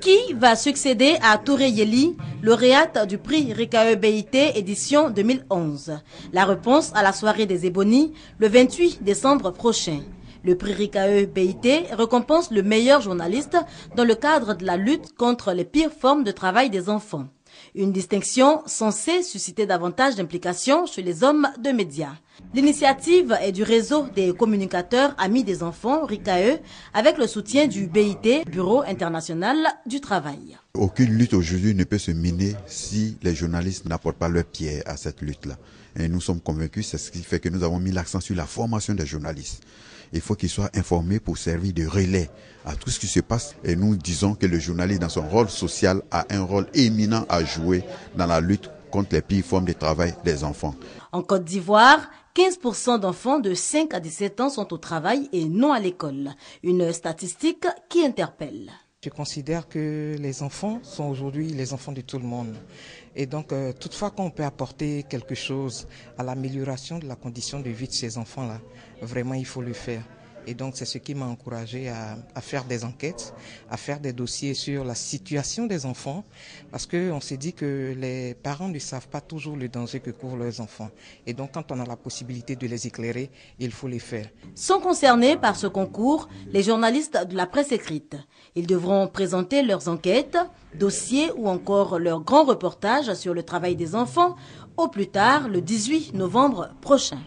Qui va succéder à Touré Yeli, lauréate du prix Rikae BIT édition 2011 La réponse à la soirée des Ébonies le 28 décembre prochain. Le prix Rikae BIT récompense le meilleur journaliste dans le cadre de la lutte contre les pires formes de travail des enfants. Une distinction censée susciter davantage d'implication chez les hommes de médias. L'initiative est du réseau des communicateurs Amis des enfants, RICAE, avec le soutien du BIT, Bureau international du travail. Aucune lutte aujourd'hui ne peut se miner si les journalistes n'apportent pas leur pied à cette lutte-là. Et nous sommes convaincus, c'est ce qui fait que nous avons mis l'accent sur la formation des journalistes. Il faut qu'ils soient informés pour servir de relais à tout ce qui se passe. Et nous disons que le journaliste, dans son rôle social, a un rôle éminent à jouer dans la lutte contre les pires formes de travail des enfants. En Côte d'Ivoire, 15% d'enfants de 5 à 17 ans sont au travail et non à l'école. Une statistique qui interpelle. Je considère que les enfants sont aujourd'hui les enfants de tout le monde. Et donc, euh, toutefois qu'on peut apporter quelque chose à l'amélioration de la condition de vie de ces enfants-là, vraiment, il faut le faire. Et donc, c'est ce qui m'a encouragé à, faire des enquêtes, à faire des dossiers sur la situation des enfants, parce qu'on s'est dit que les parents ne savent pas toujours le danger que courent leurs enfants. Et donc, quand on a la possibilité de les éclairer, il faut les faire. Sont concernés par ce concours les journalistes de la presse écrite. Ils devront présenter leurs enquêtes, dossiers ou encore leurs grands reportages sur le travail des enfants au plus tard le 18 novembre prochain.